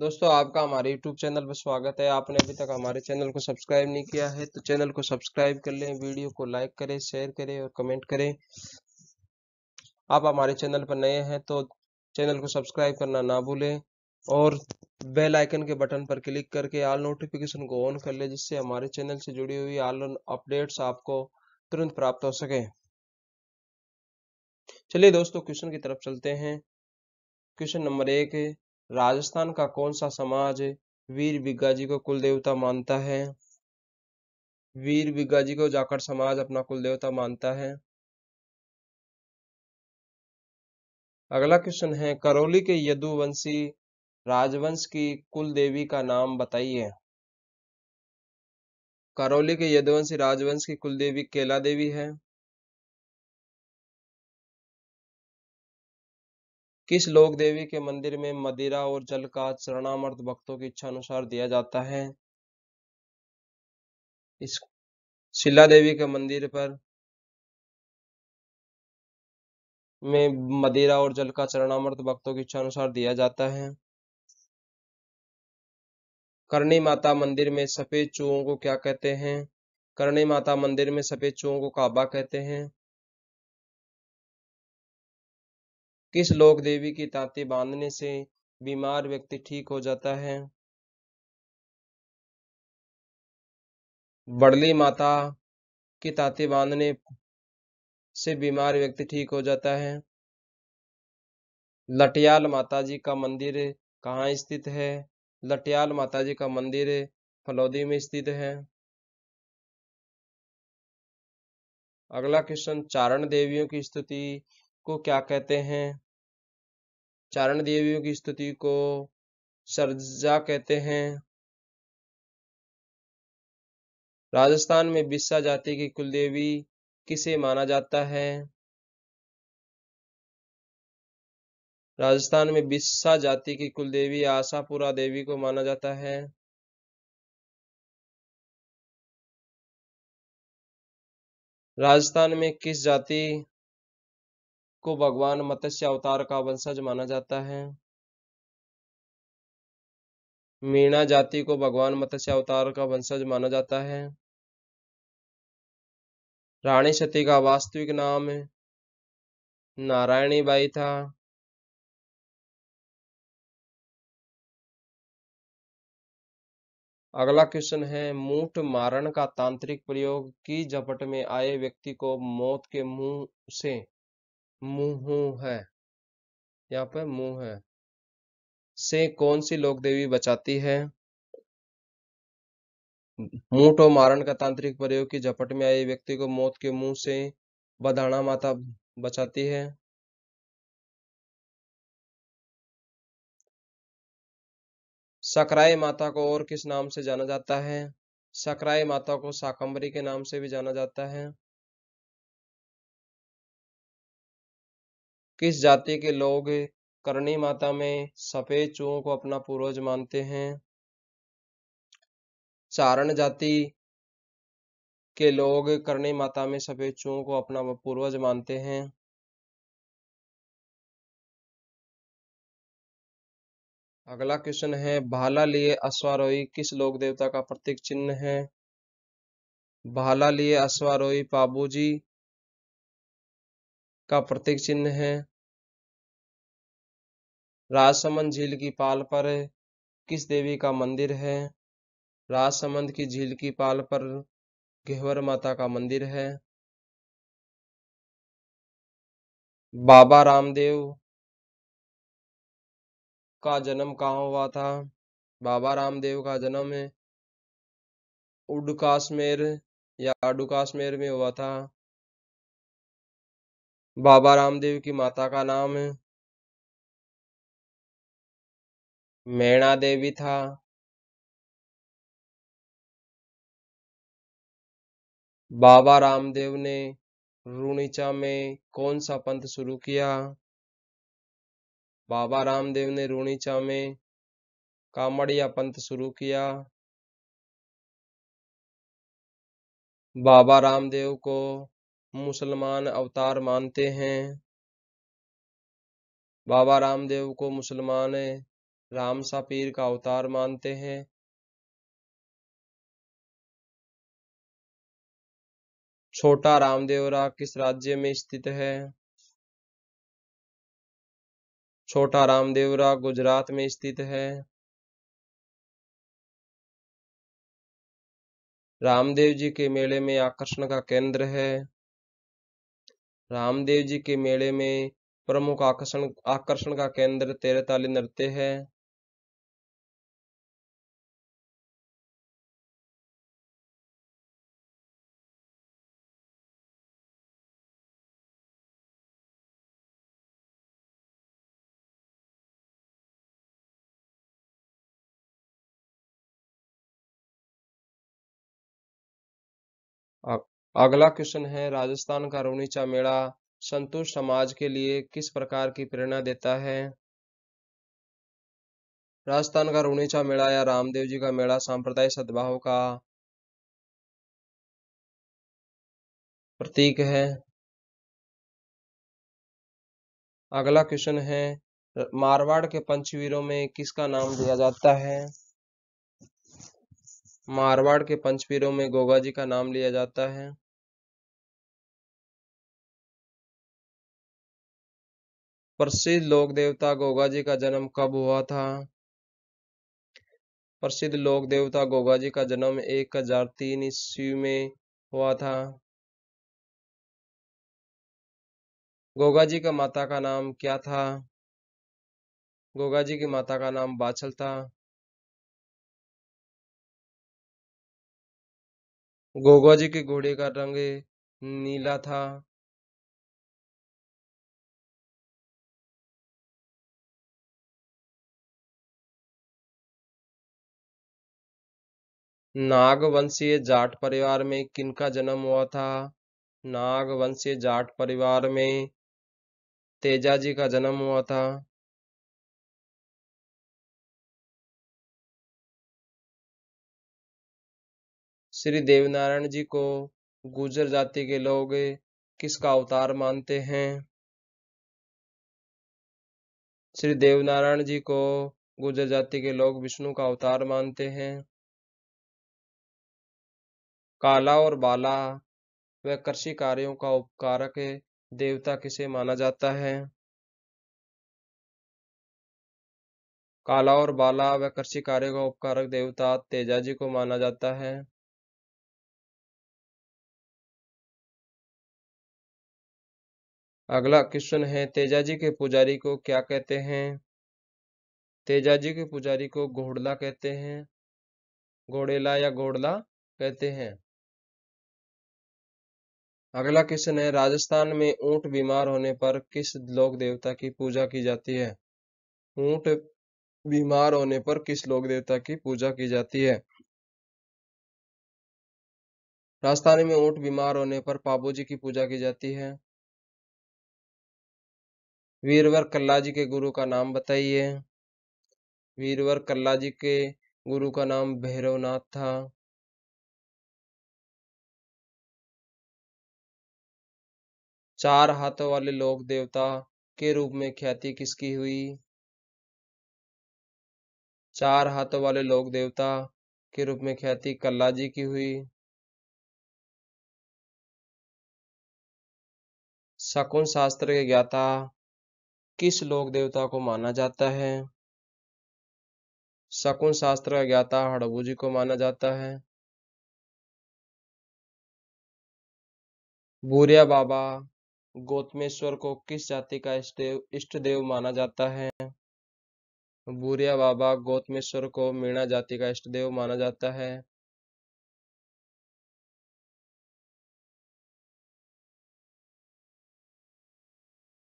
दोस्तों आपका हमारे YouTube चैनल पर स्वागत है आपने अभी तक हमारे चैनल को सब्सक्राइब नहीं किया है तो चैनल को सब्सक्राइब कर लें वीडियो को लाइक करें शेयर करें और कमेंट करें आप हमारे चैनल पर नए हैं तो चैनल को सब्सक्राइब करना ना भूलें और बेल आइकन के बटन पर क्लिक करके ऑल नोटिफिकेशन को ऑन कर लें जिससे हमारे चैनल से जुड़ी हुई आल अपडेट्स आपको तुरंत प्राप्त हो सके चलिए दोस्तों क्वेश्चन की तरफ चलते हैं क्वेश्चन नंबर एक है राजस्थान का कौन सा समाज वीर बिग्गा जी को कुल देवता मानता है वीर बिग्गा जी को जाकर समाज अपना कुल देवता मानता है अगला क्वेश्चन है करौली के यदुवंशी राजवंश की कुल देवी का नाम बताइए करौली के यदुवंशी राजवंश की कुल देवी केला देवी है किस लोक देवी के मंदिर में मदिरा और जल का चरणामर्द भक्तों की इच्छा अनुसार दिया जाता है इस शिला देवी के मंदिर पर में मदिरा और जल का चरणामर्द भक्तों की इच्छा अनुसार दिया जाता है करणी माता मंदिर में सफेद चूहों को क्या कहते हैं करणी माता मंदिर में सफेद चूहों को काबा कहते हैं किस लोक देवी की तांति बांधने से बीमार व्यक्ति ठीक हो जाता है बड़ली माता की तांति बांधने से बीमार व्यक्ति ठीक हो जाता है लटियाल माता जी का मंदिर कहाँ स्थित है लटियाल माता जी का मंदिर फलौदी में स्थित है अगला क्वेश्चन चारण देवियों की स्तुति को क्या कहते हैं चारण देवियों की स्तुति को सरजा कहते हैं राजस्थान में बिस्सा जाति की कुलदेवी किसे माना जाता है राजस्थान में बिस्सा जाति की कुलदेवी आशापुरा देवी को माना जाता है राजस्थान में किस जाति को भगवान मत्स्य अवतार का वंशज माना जाता है मीणा जाति को भगवान मत्स्य अवतार का वंशज माना जाता है रानी सती का वास्तविक नाम नारायणी बाई था अगला क्वेश्चन है मूठ मारण का तांत्रिक प्रयोग की झपट में आए व्यक्ति को मौत के मुंह से मुंह है यहाँ पर मुंह है से कौन सी लोक देवी बचाती है मूठ और मारण का तांत्रिक प्रयोग की झपट में आए व्यक्ति को मौत के मुंह से बधाना माता बचाती है सकराय माता को और किस नाम से जाना जाता है सकराय माता को साकंबरी के नाम से भी जाना जाता है किस जाति के लोग करणी माता में सफ़ेद चूहों को अपना पूर्वज मानते हैं चारण जाति के लोग करणी माता में सफ़ेद चूहों को अपना पूर्वज मानते हैं अगला क्वेश्चन है भाला लिए अश्वारोही किस लोक देवता का प्रतीक चिन्ह है भाला लिए अश्वारोही पाबूजी का प्रतीक चिन्ह है राजसमंद झील की पाल पर किस देवी का मंदिर है राजसमंद की झील की पाल पर घेवर माता का मंदिर है बाबा रामदेव का जन्म कहाँ हुआ था बाबा रामदेव का जन्म उड या अडू काश्मेर में हुआ था बाबा रामदेव की माता का नाम है मैणा देवी था बाबा रामदेव ने रूणिचा में कौन सा पंथ शुरू किया बाबा रामदेव ने रूणिचा में कामड़िया पंथ शुरू किया बाबा रामदेव को मुसलमान अवतार मानते हैं बाबा रामदेव को मुसलमान राम सा पीर का अवतार मानते हैं छोटा रामदेवरा किस राज्य में स्थित है छोटा रामदेवरा गुजरात में स्थित है रामदेव जी के मेले में आकर्षण का केंद्र है रामदेव जी के मेले में प्रमुख आकर्षण आकर्षण का केंद्र ताली नृत्य है अगला क्वेश्चन है राजस्थान का रोनीचा मेला संतुष्ट समाज के लिए किस प्रकार की प्रेरणा देता है राजस्थान का रोनीचा मेला या रामदेव जी का मेला सांप्रदायिक सद्भाव का प्रतीक है अगला क्वेश्चन है मारवाड़ के पंचवीरों में किसका नाम दिया जाता है मारवाड़ के पंचवीरों में गोगा जी का नाम लिया जाता है प्रसिद्ध लोक देवता गोगा जी का जन्म कब हुआ था प्रसिद्ध लोक देवता गोगा जी का जन्म एक हजार तीन ईस्वी में हुआ था गोगा जी का माता का नाम क्या था गोगा जी की माता का नाम बाछल था गोगा जी के घोड़े का रंग नीला था नागवंशीय जाट परिवार में किनका जन्म हुआ था नागवंशीय जाट परिवार में तेजा जी का जन्म हुआ था श्री देवनारायण जी को गुजर जाति के लोग किसका अवतार मानते हैं श्री देवनारायण जी को गुजर जाति के लोग विष्णु का अवतार मानते हैं काला और बाला व कृषि कार्यों का उपकारक देवता किसे माना जाता है काला और बाला व कृषि कार्य का उपकारक देवता तेजाजी को माना जाता है अगला क्वेश्चन है तेजाजी के पुजारी को क्या कहते हैं तेजाजी के पुजारी को घोड़ला कहते हैं घोड़ेला या घोड़ला कहते हैं अगला क्वेश्चन है राजस्थान में ऊंट बीमार होने पर किस लोक देवता की पूजा की जाती है ऊंट बीमार होने पर किस लोक देवता की पूजा की जाती है राजस्थान में ऊंट बीमार होने पर पापू जी की पूजा की जाती है वीरवर कल्ला जी के गुरु का नाम बताइए वीरवर कल्ला जी के गुरु का नाम भैरवनाथ था चार हाथों वाले लोक देवता के रूप में ख्याति किसकी हुई चार हाथों वाले लोक देवता के रूप में ख्याति कल्ला जी की हुई शकुन शास्त्र के ज्ञाता किस लोक देवता को माना जाता है शकुन शास्त्र का ज्ञाता हड़बू जी को माना जाता है बूरिया बाबा गौतमेश्वर को किस जाति का इष्ट देव माना जाता है बूरिया बाबा गौतमेश्वर को मीणा जाति का इष्ट देव माना जाता है